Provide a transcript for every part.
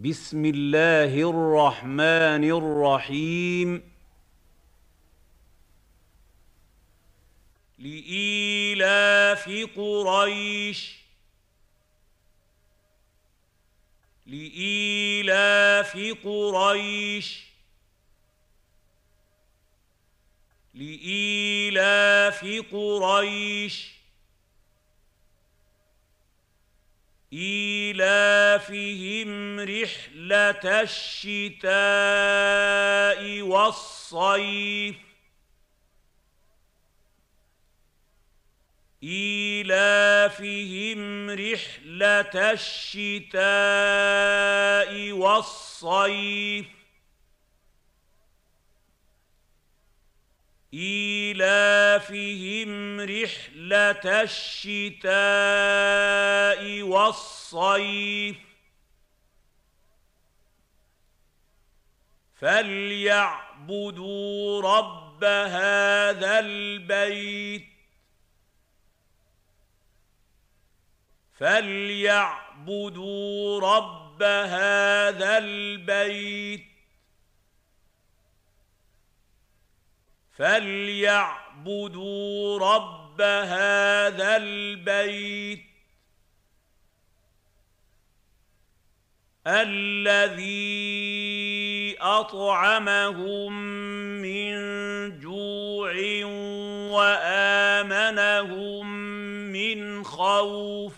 بسم الله الرحمن الرحيم لإيلاف قريش لإيلاف قريش لإيلاف قريش إيلاف فِيهِمْ رحلة الشتاء والصيف إيلافهم رحلة الشتاء والصيف إيلافهم رحلة الشتاء والصيف فليعبدوا رب هذا البيت فليعبدوا رب هذا البيت فليعبدوا رب هذا البيت الذي أطعمهم من جوع وآمنهم من خوف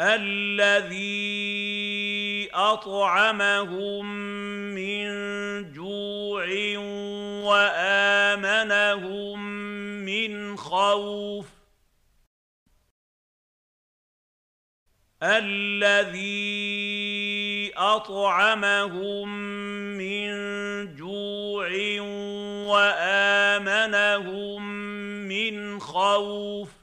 الذي أطعمهم من جوع وآمنهم من خوف الذي اطعمهم من جوع وامنهم من خوف